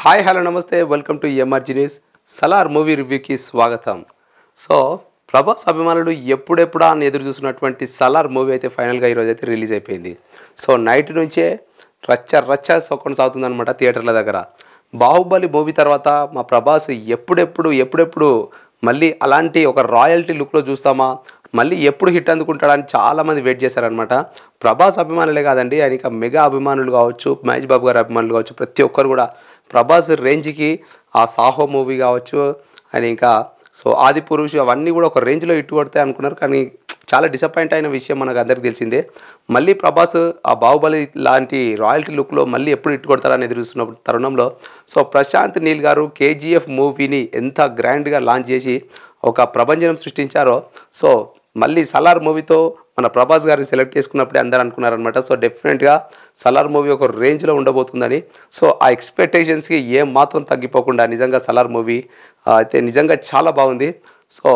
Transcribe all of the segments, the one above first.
hi hello namaste welcome to MRG news Salaar movie రివ్యూకి స్వాగతం so Prabhas అభిమానులు ఎప్పుడెప్పుడా అని ఎదురు చూసినటువంటి సలార్ మూవీ అయితే ఫైనల్గా ఈరోజు అయితే రిలీజ్ అయిపోయింది సో నైట్ నుంచే రచ్చ రచ్చ సొక్కను సాగుతుందనమాట థియేటర్ల దగ్గర బాహుబలి మూవీ తర్వాత మా ప్రభాస్ ఎప్పుడెప్పుడు ఎప్పుడెప్పుడు మళ్ళీ అలాంటి ఒక రాయల్టీ లుక్లో చూస్తామా మళ్ళీ ఎప్పుడు హిట్ అందుకుంటాడని చాలామంది వెయిట్ చేశారనమాట ప్రభాస్ అభిమానులే కాదండి ఆయన మెగా అభిమానులు కావచ్చు మహేష్ బాబు గారి అభిమానులు కావచ్చు ప్రతి ఒక్కరు కూడా ప్రభాస్ రేంజ్కి ఆ సాహో మూవీ కావచ్చు అని ఇంకా సో ఆది పురుషు అవన్నీ కూడా ఒక రేంజ్లో ఇట్టు పడతాయి అనుకున్నారు కానీ చాలా డిసప్పాయింట్ అయిన విషయం మనకు అందరికీ తెలిసిందే మళ్ళీ ప్రభాస్ ఆ బాహుబలి లాంటి రాయల్టీ లుక్లో మళ్ళీ ఎప్పుడు ఇట్టు కొడతారని ఎదురుస్తున్న తరుణంలో సో ప్రశాంత్ నీల్ గారు కేజీఎఫ్ మూవీని ఎంత గ్రాండ్గా లాంచ్ చేసి ఒక ప్రపంచం సృష్టించారో సో మళ్ళీ సలార్ మూవీతో మన ప్రభాస్ గారిని సెలెక్ట్ చేసుకున్నప్పుడే అందరూ అనుకున్నారనమాట సో డెఫినెట్గా సలార్ మూవీ ఒక రేంజ్లో ఉండబోతుందని సో ఆ ఎక్స్పెక్టేషన్స్కి ఏం మాత్రం తగ్గిపోకుండా నిజంగా సలార్ మూవీ అయితే నిజంగా చాలా బాగుంది సో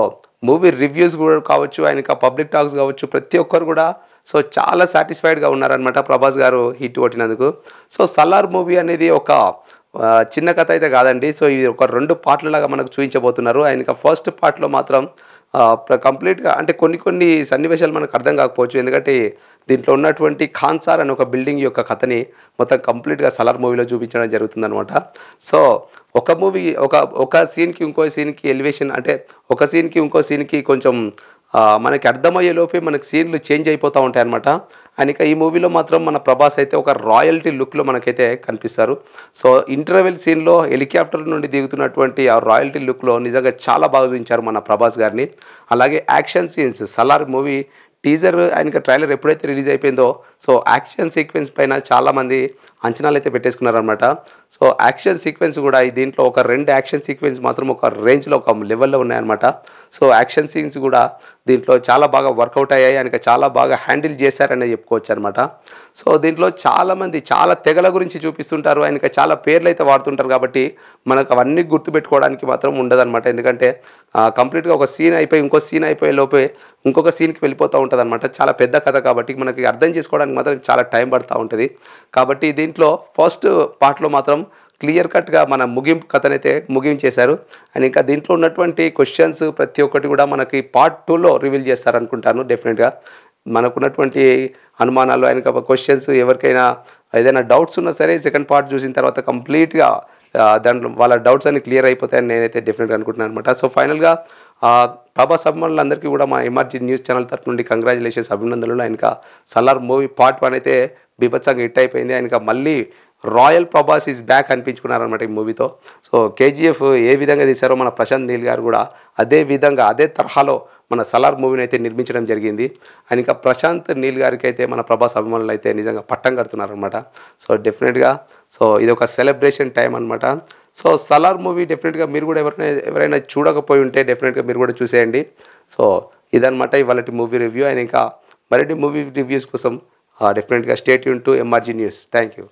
మూవీ రివ్యూస్ కూడా కావచ్చు ఆయనకి పబ్లిక్ టాక్స్ కావచ్చు ప్రతి ఒక్కరు కూడా సో చాలా సాటిస్ఫైడ్గా ఉన్నారనమాట ప్రభాస్ గారు హిట్ కొట్టినందుకు సో సలార్ మూవీ అనేది ఒక చిన్న కథ అయితే కాదండి సో ఇది ఒక రెండు పాటలలాగా మనకు చూపించబోతున్నారు ఆయనకి ఫస్ట్ పార్ట్లో మాత్రం కంప్లీట్గా అంటే కొన్ని కొన్ని సన్నివేశాలు మనకు అర్థం కాకపోవచ్చు ఎందుకంటే దీంట్లో ఉన్నటువంటి ఖాన్సార్ అనే ఒక బిల్డింగ్ యొక్క కథని మొత్తం కంప్లీట్గా సలార్ మూవీలో చూపించడం జరుగుతుందనమాట సో ఒక మూవీ ఒక ఒక సీన్కి ఇంకో సీన్కి ఎలివేషన్ అంటే ఒక సీన్కి ఇంకో సీన్కి కొంచెం మనకి అర్థమయ్యే లోపే మనకి సీన్లు చేంజ్ అయిపోతూ ఉంటాయి అనమాట అనేక ఈ మూవీలో మాత్రం మన ప్రభాస్ అయితే ఒక రాయల్టీ లుక్లో మనకైతే కనిపిస్తారు సో ఇంటర్వెల్ సీన్లో హెలికాప్టర్ నుండి దిగుతున్నటువంటి ఆ రాయల్టీ లుక్లో నిజంగా చాలా బాగా చూపించారు మన ప్రభాస్ గారిని అలాగే action scenes Salaar movie teaser ఆయనకి ట్రైలర్ ఎప్పుడైతే రిలీజ్ అయిపోయిందో సో యాక్షన్ సీక్వెన్స్ పైన చాలామంది అంచనాలు అయితే పెట్టేసుకున్నారనమాట సో యాక్షన్ సీక్వెన్స్ కూడా దీంట్లో ఒక రెండు యాక్షన్ సీక్వెన్స్ మాత్రం ఒక రేంజ్లో ఒక లెవెల్లో ఉన్నాయన్నమాట సో యాక్షన్ సీన్స్ కూడా దీంట్లో చాలా బాగా వర్కౌట్ అయ్యాయి ఆయనకి చాలా బాగా హ్యాండిల్ చేశారని చెప్పుకోవచ్చు అనమాట సో దీంట్లో చాలామంది చాలా తెగల గురించి చూపిస్తుంటారు ఆయనకి చాలా పేర్లు అయితే వాడుతుంటారు కాబట్టి మనకు అవన్నీ గుర్తుపెట్టుకోవడానికి మాత్రం ఉండదన్నమాట ఎందుకంటే కంప్లీట్గా ఒక సీన్ అయిపోయి ఇంకో సీన్ అయిపోయే లోపే ఇంకొక సీన్కి వెళ్ళిపోతూ ఉంటుంది చాలా పెద్ద కథ కాబట్టి మనకి అర్థం చేసుకోవడానికి రావడానికి మాత్రం చాలా టైం పడుతూ ఉంటుంది కాబట్టి దీంట్లో ఫస్ట్ పార్ట్లో మాత్రం క్లియర్ కట్గా మన ముగింపు కథనైతే ముగించేశారు అండ్ ఇంకా దీంట్లో ఉన్నటువంటి క్వశ్చన్స్ ప్రతి ఒక్కటి కూడా మనకి పార్ట్ టూలో రివీల్ చేస్తారనుకుంటాను డెఫినెట్గా మనకున్నటువంటి అనుమానాలు ఆయన క్వశ్చన్స్ ఎవరికైనా ఏదైనా డౌట్స్ ఉన్నా సరే సెకండ్ పార్ట్ చూసిన తర్వాత కంప్లీట్గా దాంట్లో వాళ్ళ డౌట్స్ అన్ని క్లియర్ అయిపోతాయని నేనైతే డెఫినెట్గా అనుకుంటున్నాను అనమాట సో ఫైనల్గా ప్రభాస్ అభిమానులందరికీ కూడా మా ఎమర్జీ న్యూస్ ఛానల్ తరపు నుండి కంగ్రాచులేషన్స్ అభినందనలు ఆయనక సలార్ మూవీ పార్ట్ వన్ అయితే బీభత్సంగా హిట్ అయిపోయింది ఆయనక మళ్ళీ రాయల్ ప్రభాస్ ఈజ్ బ్యాక్ అనిపించుకున్నారనమాట ఈ మూవీతో సో కేజీఎఫ్ ఏ విధంగా తీశారో మన ప్రశాంత్ నీల్ గారు కూడా అదే విధంగా అదే తరహాలో మన సలార్ మూవీని అయితే నిర్మించడం జరిగింది ఆయన ఇంకా ప్రశాంత్ నీల్ గారికి అయితే మన ప్రభాస్ అభిమానులు అయితే నిజంగా పట్టం కడుతున్నారనమాట సో డెఫినెట్గా సో ఇది ఒక సెలబ్రేషన్ టైం అనమాట సో సలార్ మూవీ డెఫినెట్గా మీరు కూడా ఎవరైనా ఎవరైనా చూడకపోయి ఉంటే డెఫినెట్గా మీరు కూడా చూసేయండి సో ఇదనమాట ఇవాళ మూవీ రివ్యూ అండ్ ఇంకా మరిన్ని మూవీ రివ్యూస్ కోసం డెఫినెట్గా స్టేట్ యూన్ to MRG news thank you